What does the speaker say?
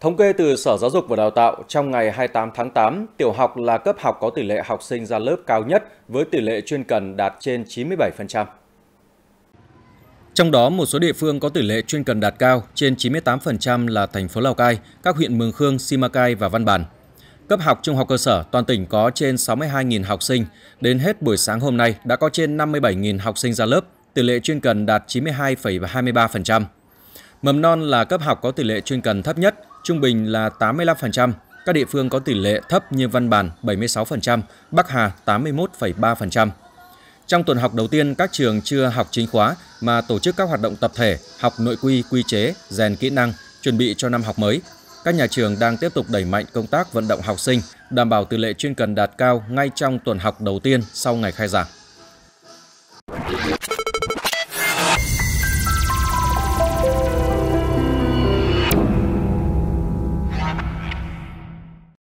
Thống kê từ Sở Giáo dục và Đào tạo, trong ngày 28 tháng 8, tiểu học là cấp học có tỷ lệ học sinh ra lớp cao nhất với tỷ lệ chuyên cần đạt trên 97%. Trong đó, một số địa phương có tỷ lệ chuyên cần đạt cao trên 98% là thành phố Lào Cai, các huyện Mường Khương, Simacai và Văn Bản. Cấp học trung học cơ sở, toàn tỉnh có trên 62.000 học sinh. Đến hết buổi sáng hôm nay đã có trên 57.000 học sinh ra lớp, tỷ lệ chuyên cần đạt 92,23%. Mầm non là cấp học có tỷ lệ chuyên cần thấp nhất trung bình là 85%, các địa phương có tỷ lệ thấp như Văn Bàn 76%, Bắc Hà 81,3%. Trong tuần học đầu tiên, các trường chưa học chính khóa mà tổ chức các hoạt động tập thể, học nội quy, quy chế, rèn kỹ năng, chuẩn bị cho năm học mới. Các nhà trường đang tiếp tục đẩy mạnh công tác vận động học sinh, đảm bảo tỷ lệ chuyên cần đạt cao ngay trong tuần học đầu tiên sau ngày khai giảng.